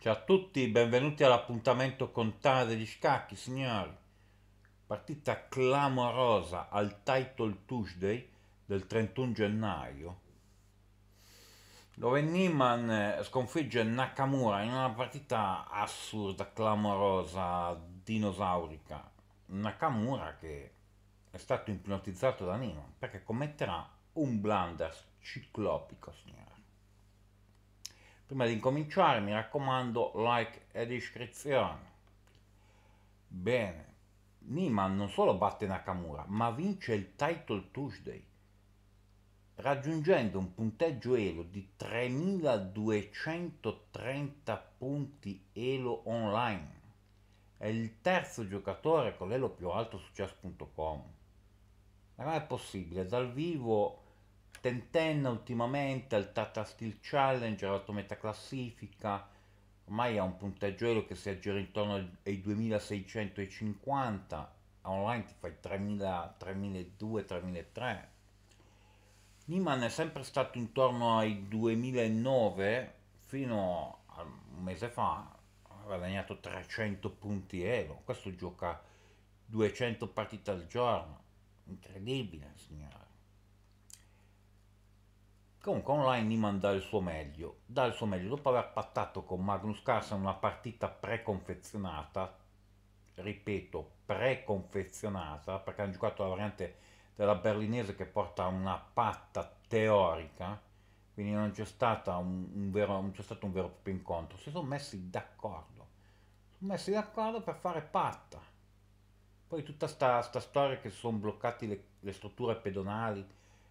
Ciao a tutti, benvenuti all'appuntamento con Tana degli Scacchi, signori. Partita clamorosa al Title Tuesday del 31 gennaio, dove Niman eh, sconfigge Nakamura in una partita assurda, clamorosa, dinosaurica. Nakamura che è stato ipnotizzato da Niman perché commetterà un blunder ciclopico, signori Prima di incominciare mi raccomando like ed iscrizione. Bene, Niman non solo batte Nakamura, ma vince il Title Tuesday, raggiungendo un punteggio Elo di 3.230 punti Elo online. È il terzo giocatore con l'Elo più alto su chess.com. Ma è possibile? Dal vivo tentenna ultimamente al Tata Steel Challenge, ha rotto metà classifica, ormai ha un punteggio che si aggira intorno ai 2650, online ti fai 3000, 3200, 3300. Niman è sempre stato intorno ai 2009 fino a un mese fa, ha guadagnato 300 punti euro, questo gioca 200 partite al giorno, incredibile signore Comunque online Niman dà il suo meglio, dà il suo meglio dopo aver pattato con Magnus Carlsen una partita preconfezionata, ripeto, preconfezionata, perché hanno giocato la variante della berlinese che porta una patta teorica, quindi non c'è, un, un vero, non c'è, stato un vero e proprio incontro, si sono messi d'accordo, si sono messi d'accordo per fare patta. Poi tutta sta, sta storia che si sono bloccate le, le strutture pedonali,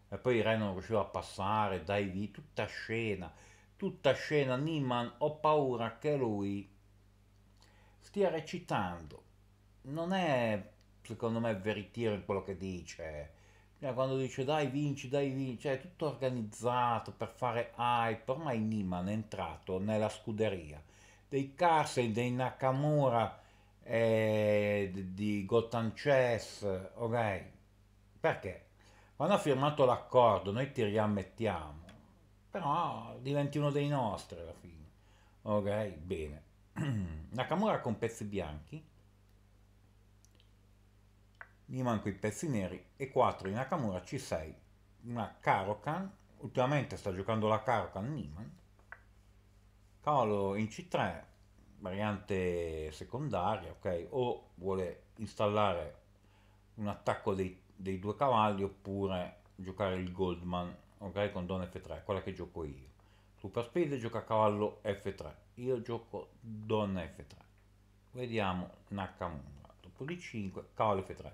e poi il re non riusciva a passare, dai lì, tutta scena, tutta scena, Niman ho paura che lui stia recitando, non è secondo me veritiero in quello che dice, cioè, quando dice dai vinci, dai vinci, cioè, è tutto organizzato per fare hype, ormai Niman è entrato nella scuderia dei Carson, dei Nakamura, eh, di Gotham Chess, ok? Perché? quando ha firmato l'accordo noi ti riammettiamo, però diventi uno dei nostri alla fine. Ok, bene. Nakamura con pezzi bianchi, mi manco i pezzi neri e 4 in Nakamura C6, una Karokan, ultimamente sta giocando la Karokan Niman, Paolo in C3, variante secondaria, ok, o vuole installare un attacco dei dei due cavalli oppure giocare il Goldman, ok, con Don F3, quella che gioco io. Super Speed gioca cavallo F3, io gioco Don F3. Vediamo Nakamura, dopo D5, cavallo F3.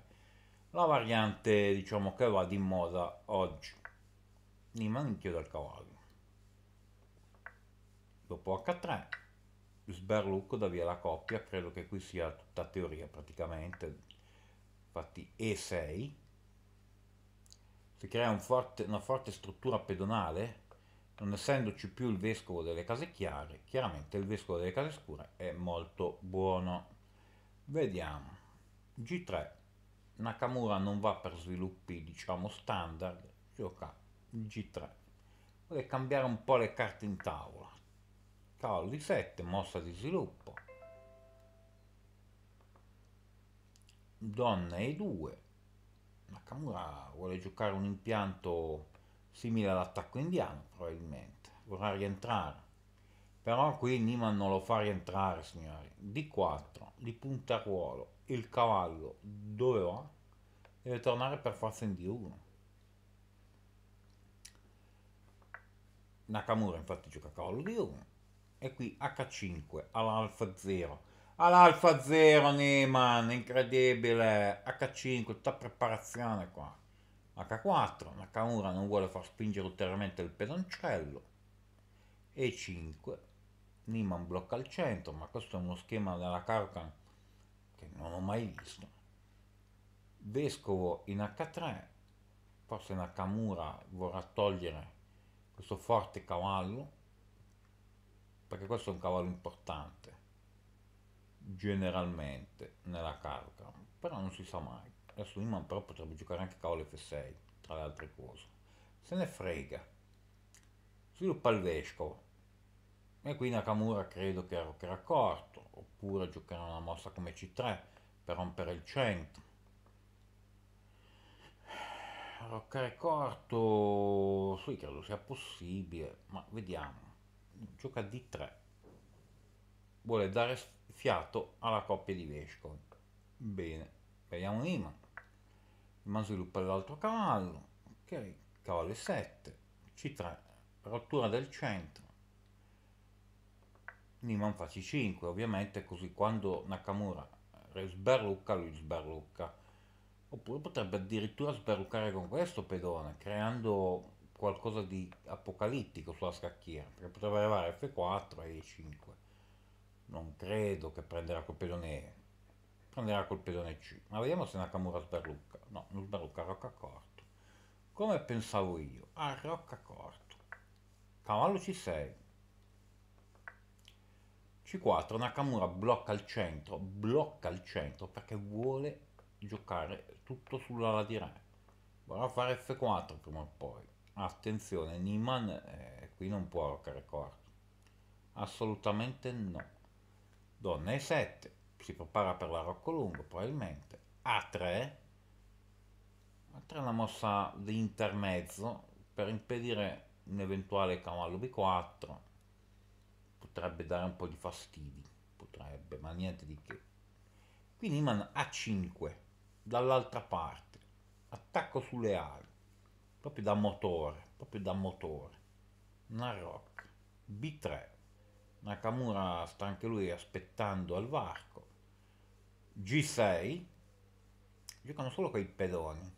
La variante diciamo che va di moda oggi. Mi manchio dal cavallo. Dopo H3, sberlucco da via la coppia, credo che qui sia tutta teoria praticamente. Infatti E6, si crea un forte, una forte struttura pedonale, non essendoci più il vescovo delle case chiare, chiaramente il vescovo delle case scure è molto buono. Vediamo. G3. Nakamura non va per sviluppi, diciamo, standard, gioca G3. Vuole cambiare un po' le carte in tavola. Cavallo 7 mossa di sviluppo. Donna E2, Nakamura vuole giocare un impianto simile all'attacco indiano, probabilmente. Vorrà rientrare. Però qui Niman non lo fa rientrare, signori. D4, di punta ruolo. Il cavallo dove va? Deve tornare per forza in D1. Nakamura infatti gioca cavallo D1. E qui H5 all'alfa 0 all'Alfa 0 Neyman, incredibile, H5, tutta preparazione qua, H4, Nakamura non vuole far spingere ulteriormente il pedoncello, E5, Neyman blocca il centro, ma questo è uno schema della Karkan che non ho mai visto, Vescovo in H3, forse Nakamura vorrà togliere questo forte cavallo, perché questo è un cavallo importante generalmente nella carta, però non si sa mai. Adesso Iman però potrebbe giocare anche cavolo F6, tra le altre cose. Se ne frega. Sviluppa il vescovo. E qui Nakamura credo che era corto, oppure giocherà una mossa come C3 per rompere il centro. Roccare corto, sì, credo sia possibile, ma vediamo. Gioca D3. Vuole dare sfida fiato alla coppia di vescovi. Bene, vediamo un imam. Imam sviluppa l'altro cavallo, ok, cavallo 7 C3, rottura del centro. L'imam fa C5, ovviamente così quando Nakamura sberlucca, lui sberlucca. Oppure potrebbe addirittura sberluccare con questo pedone, creando qualcosa di apocalittico sulla scacchiera, perché potrebbe arrivare F4 e E5 non credo che prenderà col pedone E, prenderà col pedone C. Ma vediamo se Nakamura sbarrucca, No, non sbarlucca, rocca corto. Come pensavo io, a rocca corto. Cavallo C6. C4, Nakamura blocca il centro, blocca il centro perché vuole giocare tutto sull'ala di re. Vorrà fare F4 prima o poi. Attenzione, Niman eh, qui non può roccare corto. Assolutamente no donna E7, si prepara per l'arocco lungo probabilmente, A3, A3 una mossa di intermezzo per impedire un eventuale cavallo B4, potrebbe dare un po' di fastidi, potrebbe, ma niente di che. Quindi man A5, dall'altra parte, attacco sulle ali, proprio da motore, proprio da motore, una rock, B3, Nakamura sta anche lui aspettando al varco. G6, giocano solo con i pedoni.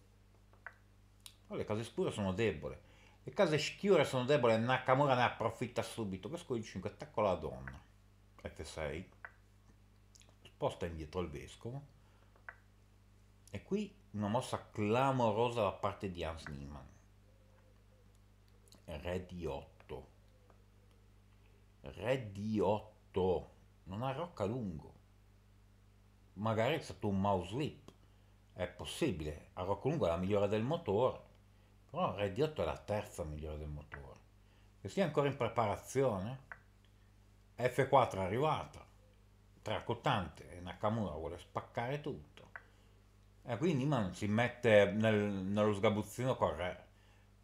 Poi le case scure sono deboli. Le case schiure sono deboli e Nakamura ne approfitta subito. Pesco il 5, attacco la donna. F6. Sposta indietro il vescovo. E qui una mossa clamorosa da parte di Hans Niemann. Re di 8 re di 8 non ha rocca lungo magari è stato un mouse slip è possibile arrocca lungo è la migliore del motore però re di 8 è la terza migliore del motore che sia ancora in preparazione F4 è arrivata tracottante e Nakamura vuole spaccare tutto e quindi Niman si mette nel, nello sgabuzzino con re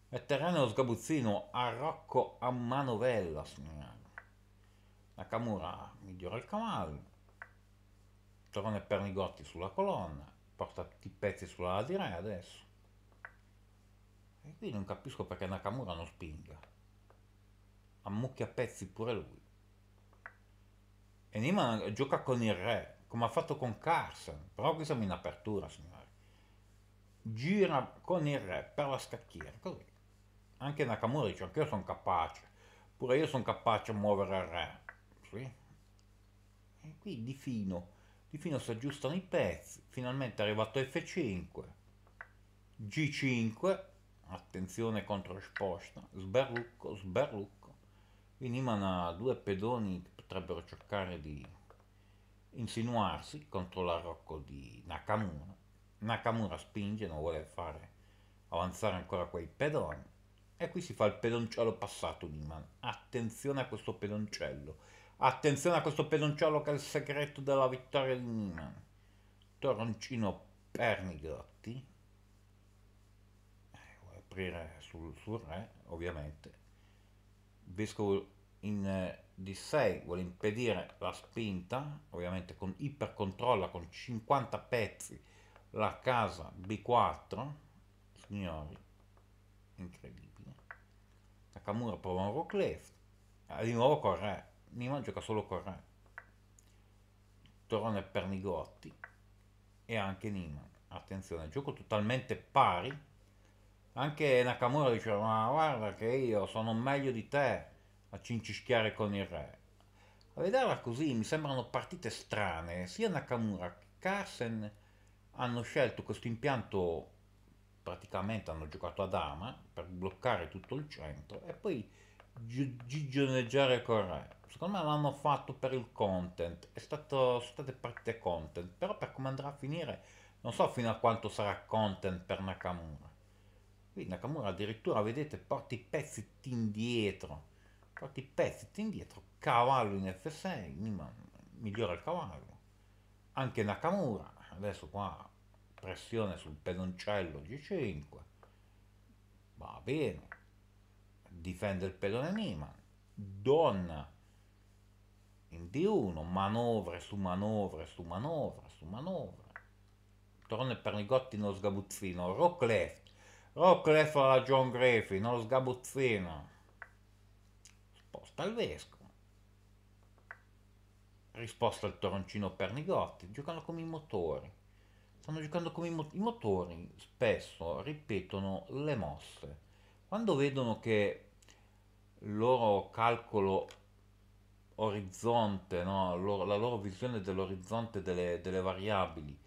metterà nello sgabuzzino a Rocco a manovella signori Nakamura migliora il Kamaru, Torone Pernigotti sulla colonna, porta i pezzi sulla ala di re adesso. E qui non capisco perché Nakamura non spinga. Ammucchia pezzi pure lui. E Nima gioca con il re, come ha fatto con Carson, però qui siamo in apertura, signori. Gira con il re per la scacchiera, così. Anche Nakamura dice, anche io sono capace, pure io sono capace a muovere il re metri eh. e qui di fino di fino si aggiustano i pezzi finalmente è arrivato F5 G5 attenzione contro risposta sberrucco sberrucco quindi ha due pedoni che potrebbero cercare di insinuarsi contro l'arrocco di Nakamura Nakamura spinge non vuole fare avanzare ancora quei pedoni e qui si fa il pedoncello passato di Iman attenzione a questo pedoncello Attenzione a questo pedoncello che è il segreto della vittoria di Milan. Toroncino Pernigotti. Eh, aprire sul, sul, re, ovviamente. Vescovo in eh, D6 vuole impedire la spinta, ovviamente con ipercontrolla con 50 pezzi la casa B4. Signori, incredibile. Nakamura prova un rook left. Ah, di nuovo con re Milan gioca solo con Re, Torone e Pernigotti e anche Niman. Attenzione, gioco totalmente pari. Anche Nakamura diceva, ma guarda che io sono meglio di te a cincischiare con il Re. A vederla così mi sembrano partite strane. Sia Nakamura che Carsen hanno scelto questo impianto, praticamente hanno giocato a dama per bloccare tutto il centro e poi gigioneggiare con Re secondo me l'hanno fatto per il content, è stato, sono state partite content, però per come andrà a finire non so fino a quanto sarà content per Nakamura. Qui Nakamura addirittura, vedete, porta i pezzi indietro, porta i pezzi indietro, cavallo in F6, migliora il cavallo. Anche Nakamura, adesso qua pressione sul pedoncello G5, va bene, difende il pedone Niman, donna in D1, manovre su manovre su manovre su manovre. Torna Pernigotti nello sgabuzzino, rock left, rock left alla John Greffy, nello sgabuzzino. Sposta il vescovo. Risposta al toroncino Pernigotti, giocano come i motori. Stanno giocando come i, mo- i motori, spesso ripetono le mosse. Quando vedono che il loro calcolo orizzonte, no? la loro visione dell'orizzonte delle, delle, variabili.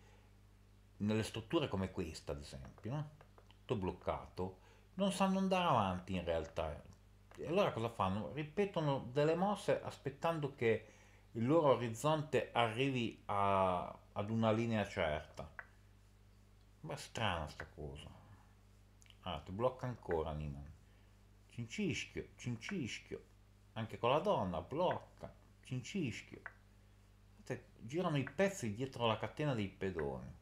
Nelle strutture come questa, ad esempio, no? tutto bloccato, non sanno andare avanti in realtà. E allora cosa fanno? Ripetono delle mosse aspettando che il loro orizzonte arrivi a, ad una linea certa. Ma strana sta cosa. Ah, ti blocca ancora, Niman. Cincischio, cincischio anche con la donna, blocca, cincischio. Girano i pezzi dietro la catena dei pedoni.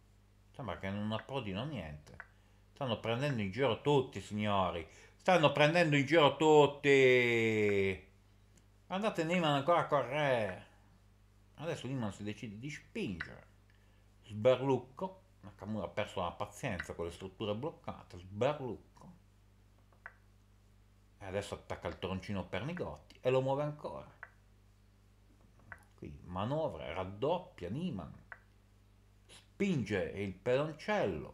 Sembra che non approdino niente. Stanno prendendo in giro tutti, signori. Stanno prendendo in giro tutti. Andate Neyman ancora a correre. Adesso Neyman si decide di spingere. Sberlucco. Nakamura ha perso la pazienza con le strutture bloccate. Sberlucco adesso attacca il troncino per Pernigotti e lo muove ancora. Qui manovra, raddoppia Niman, spinge il pedoncello,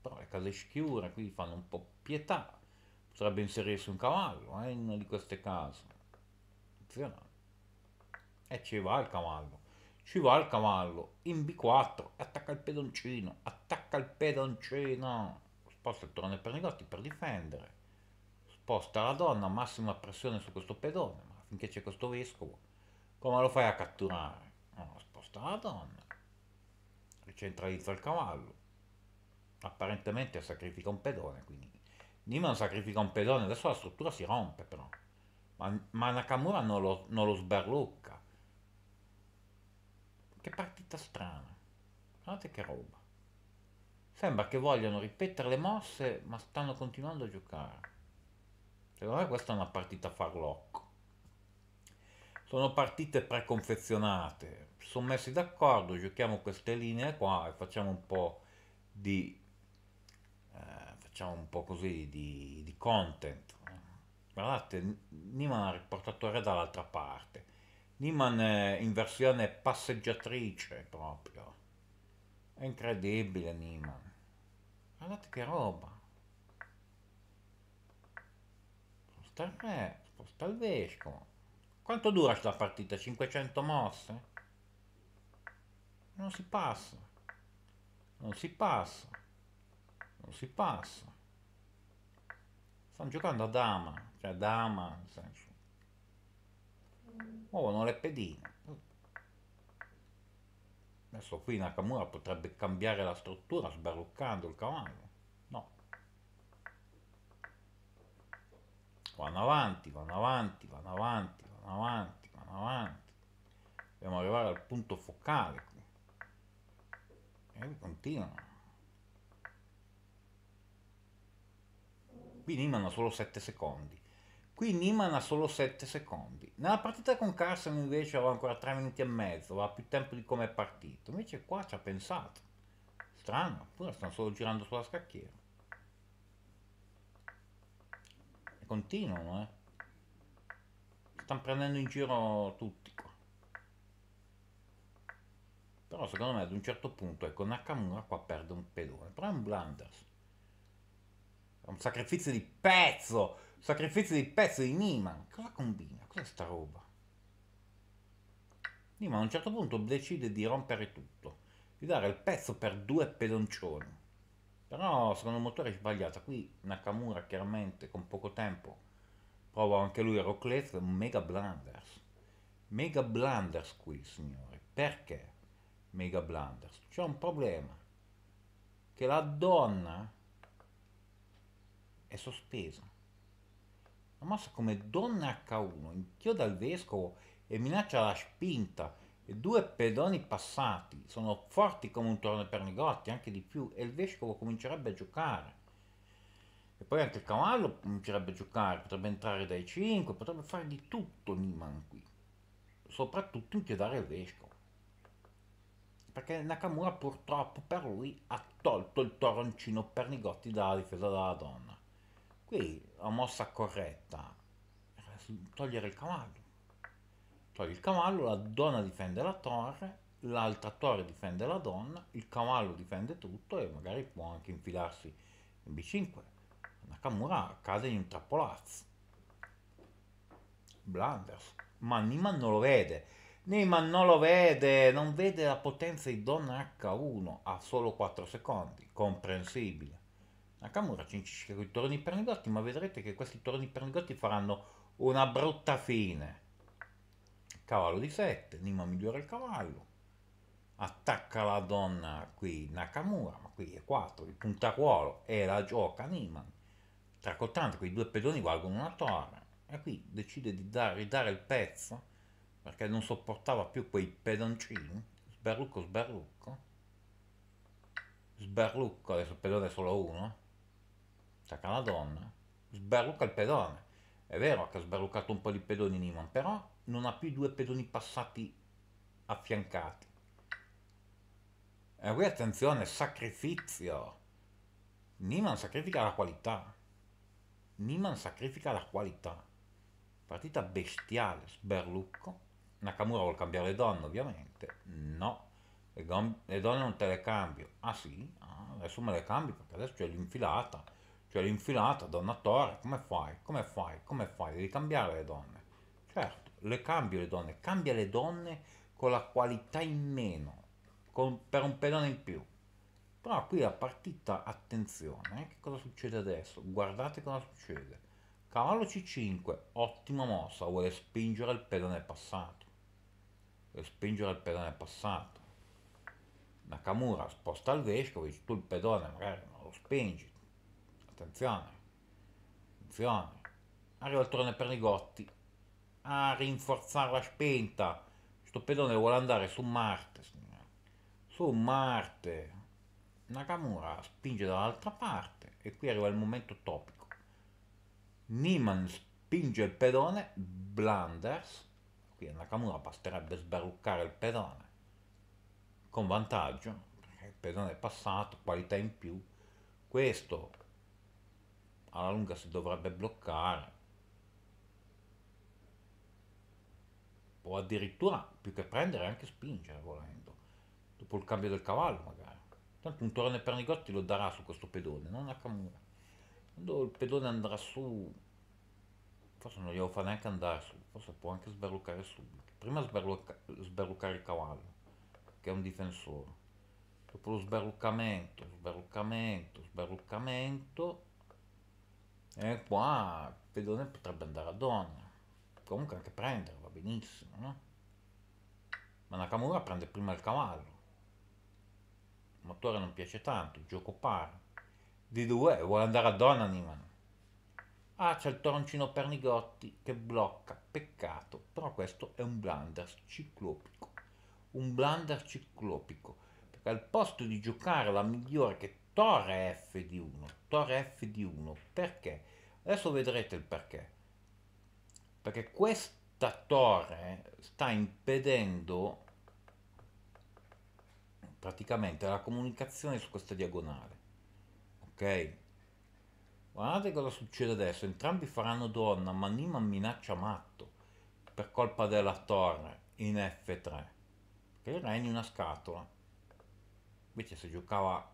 però le case schiure qui fanno un po' pietà, potrebbe inserirsi un cavallo eh, in una di queste case. E ci va il cavallo, ci va il cavallo, in B4, attacca il pedoncino, attacca il pedoncino, sposta il torneo Pernigotti per difendere posta la donna massima pressione su questo pedone, ma finché c'è questo vescovo, come lo fai a catturare? No, sposta la donna, ricentralizza il cavallo, apparentemente sacrifica un pedone, quindi Niman sacrifica un pedone, adesso la struttura si rompe però, ma, ma Nakamura non lo, non lo sberlucca. Che partita strana, guardate che roba. Sembra che vogliano ripetere le mosse, ma stanno continuando a giocare. Per ora questa è una partita farlocco. Sono partite preconfezionate, sono messi d'accordo, giochiamo queste linee qua e facciamo un po' di... Eh, facciamo un po' così di, di content. Guardate, Niman ha riportato Re dall'altra parte. Niman è in versione passeggiatrice proprio. È incredibile Niman. Guardate che roba. Sposta il eh, re, sposta il vescovo. Quanto dura sta partita? 500 mosse? Non si passa. Non si passa. Non si passa. Stanno giocando a dama. Cioè a dama, nel senso. Muovono oh, le pedine. Adesso qui Nakamura potrebbe cambiare la struttura sbarruccando il cavallo. vanno avanti, vanno avanti, vanno avanti, vanno avanti, vanno avanti. Dobbiamo arrivare al punto focale. qui. E continuano. Qui Niman ha solo 7 secondi. Qui Niman ha solo 7 secondi. Nella partita con Carson invece aveva ancora 3 minuti e mezzo, aveva più tempo di come è partito. Invece qua ci ha pensato. Strano, oppure stanno solo girando sulla scacchiera. continuano, eh. Stanno prendendo in giro tutti qua. Però secondo me ad un certo punto, ecco, Nakamura qua perde un pedone. Però è un blunders. È un sacrificio di pezzo. Sacrificio di pezzo di Niman. Cosa combina? Cos'è sta roba? Niman a un certo punto decide di rompere tutto. Di dare il pezzo per due pedoncioni. Però secondo me il motore è sbagliata Qui Nakamura chiaramente con poco tempo prova anche lui a Rockcliffe, mega blunders. Mega blunders qui, signori. Perché mega blunders? C'è un problema. Che la donna è sospesa. La massa come donna H1 inchioda il vescovo e minaccia la spinta e due pedoni passati, sono forti come un torno per negozi, anche di più, e il vescovo comincerebbe a giocare. E poi anche il cavallo comincerebbe a giocare, potrebbe entrare dai 5, potrebbe fare di tutto Niman qui, soprattutto inchiodare il vescovo. Perché Nakamura purtroppo per lui ha tolto il toroncino Pernigotti dalla difesa della donna. Qui la mossa corretta era togliere il cavallo Togli cioè, il cavallo, la donna difende la torre, l'altra torre difende la donna, il cavallo difende tutto e magari può anche infilarsi in B5. Nakamura cade in un trappolazzo. Blunders. Ma Niman non lo vede. Niman non lo vede, non vede la potenza di donna H1 a solo 4 secondi. Comprensibile. Nakamura ci cincisce con i torni pernigotti, ma vedrete che questi torni pernigotti faranno una brutta fine cavallo di 7, Nima migliora il cavallo, attacca la donna qui Nakamura, ma qui è 4, il puntaruolo e la gioca Nima, tracottante, quei due pedoni valgono una torre, e qui decide di dare, ridare il pezzo, perché non sopportava più quei pedoncini, sberrucco sberrucco, sberrucco, adesso il pedone è solo uno, attacca la donna, sberrucca il pedone, è vero che ha sberruccato un po' di pedoni Niman, però non ha più due pedoni passati affiancati. E qui attenzione, sacrificio. Niman sacrifica la qualità. Niman sacrifica la qualità. Partita bestiale, sberlucco. Nakamura vuole cambiare le donne, ovviamente. No, le, le donne non te le cambio. Ah sì? Ah, adesso me le cambio perché adesso c'è l'infilata. C'è l'infilata, donna Torre. Come fai? Come fai? Come fai? Devi cambiare le donne. Certo le cambio le donne, cambia le donne con la qualità in meno, con, per un pedone in più. Però qui la partita, attenzione, eh, che cosa succede adesso? Guardate cosa succede. Cavallo C5, ottima mossa, vuole spingere il pedone passato. Vuole spingere il pedone passato. Nakamura sposta il vescovo, Vescovic, tu il pedone magari non lo spingi. Attenzione, attenzione. Arriva il turno per Nigotti, a rinforzare la spenta. Sto pedone vuole andare su Marte, signore. Su Marte. Nakamura spinge dall'altra parte e qui arriva il momento topico. Niman spinge il pedone, Blunders, qui Nakamura basterebbe sbaruccare il pedone con vantaggio, perché il pedone è passato, qualità in più. Questo alla lunga si dovrebbe bloccare, può addirittura più che prendere anche spingere volendo, dopo il cambio del cavallo magari. Tanto un torone Pernigotti lo darà su questo pedone, non a Camura. Quando il pedone andrà su, forse non glielo fa neanche andare su, forse può anche sberluccare subito. Prima sberlucca, sberluccare il cavallo, che è un difensore. Dopo lo sberluccamento, sberluccamento, sberluccamento, e qua il pedone potrebbe andare a donna, comunque anche prendere benissimo, no? Ma Nakamura prende prima il cavallo. Il motore non piace tanto, il gioco pare. D2 vuole andare a Donaniman. Ah, c'è il toroncino Pernigotti che blocca, peccato, però questo è un blunder ciclopico. Un blunder ciclopico, perché al posto di giocare la migliore che torre Fd1, torre Fd1, perché? Adesso vedrete il perché. Perché questo torre sta impedendo praticamente la comunicazione su questa diagonale ok guardate cosa succede adesso entrambi faranno donna ma Nima minaccia matto per colpa della torre in F3 che in una scatola invece se giocava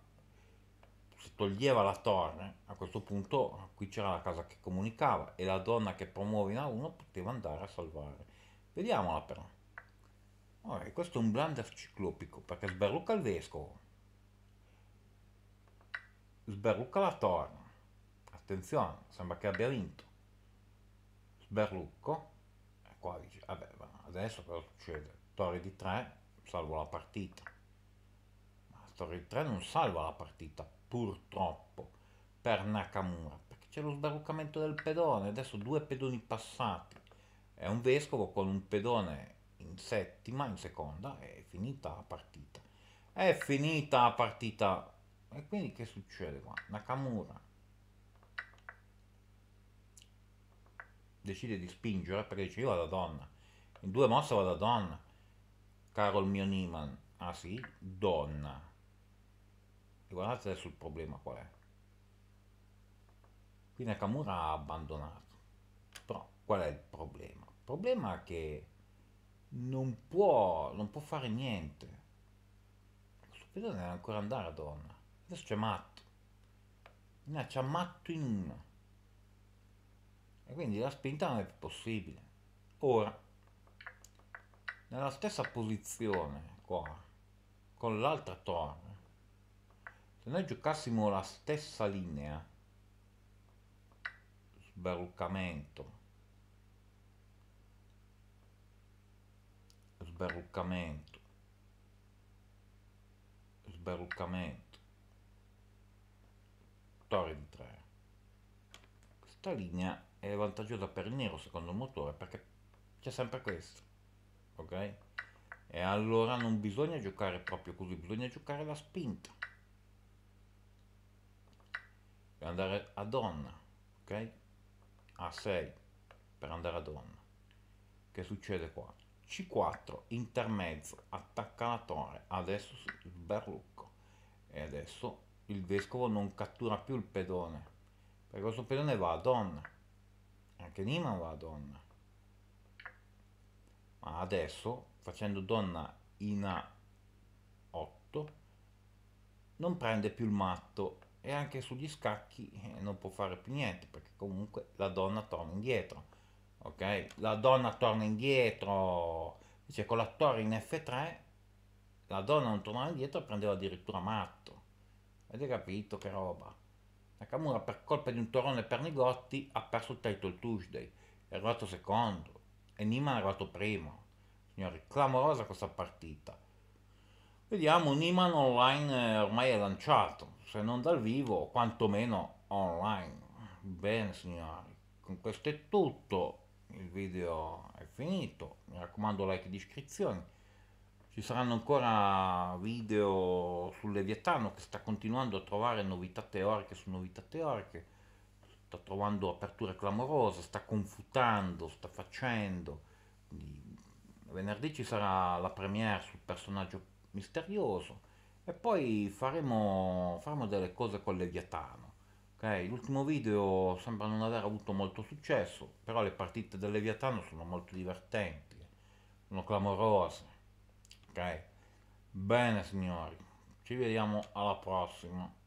toglieva la torre, a questo punto qui c'era la casa che comunicava e la donna che promuove in A1 poteva andare a salvare. Vediamola però. Allora, questo è un blunder ciclopico perché sberrucca il vescovo, Sberrucca la torre, attenzione, sembra che abbia vinto, Sberrucco. e qua dice, vabbè, adesso cosa succede? Torre di 3 salvo la partita, ma la torre di 3 non salva la partita purtroppo, per Nakamura, perché c'è lo sbarruccamento del pedone, adesso due pedoni passati, è un vescovo con un pedone in settima, in seconda, è finita la partita. È finita la partita. E quindi che succede qua? Nakamura decide di spingere perché dice io vado a donna. In due mosse vado a donna. Caro il mio Niman. Ah sì, donna. Guardate adesso il problema qual è. Qui Nakamura ha abbandonato. Però qual è il problema? Il problema è che non può, non può fare niente. Questo pedone deve ancora andare a donna. Adesso c'è matto. No, c'è matto in uno E quindi la spinta non è più possibile. Ora, nella stessa posizione qua, con l'altra torre, se noi giocassimo la stessa linea sberluccamento sberluccamento sberluccamento torre di 3 questa linea è vantaggiosa per il nero secondo il motore perché c'è sempre questo ok e allora non bisogna giocare proprio così bisogna giocare la spinta per andare a donna, ok? A 6 per andare a donna. Che succede qua? C4, intermezzo, attacca la torre, adesso il berlucco. E adesso il vescovo non cattura più il pedone, perché questo pedone va a donna. Anche Niman va a donna. Ma adesso, facendo donna in A8, non prende più il matto e anche sugli scacchi eh, non può fare più niente perché comunque la donna torna indietro ok la donna torna indietro cioè con la torre in f3 la donna non tornava indietro prendeva addirittura matto avete capito che roba Nakamura per colpa di un torrone per Nigotti ha perso il title Tuesday è arrivato secondo e Nima è arrivato primo signori clamorosa questa partita vediamo Niman online eh, ormai è lanciato se non dal vivo, quantomeno online. Bene signori, con questo è tutto, il video è finito, mi raccomando like e iscrizioni. Ci saranno ancora video sul Leviatano che sta continuando a trovare novità teoriche su novità teoriche, sta trovando aperture clamorose, sta confutando, sta facendo. Venerdì ci sarà la premiere sul personaggio misterioso e poi faremo, faremo delle cose con Leviatano. Okay? L'ultimo video sembra non aver avuto molto successo, però le partite del Leviatano sono molto divertenti, sono clamorose. Okay? Bene signori, ci vediamo alla prossima.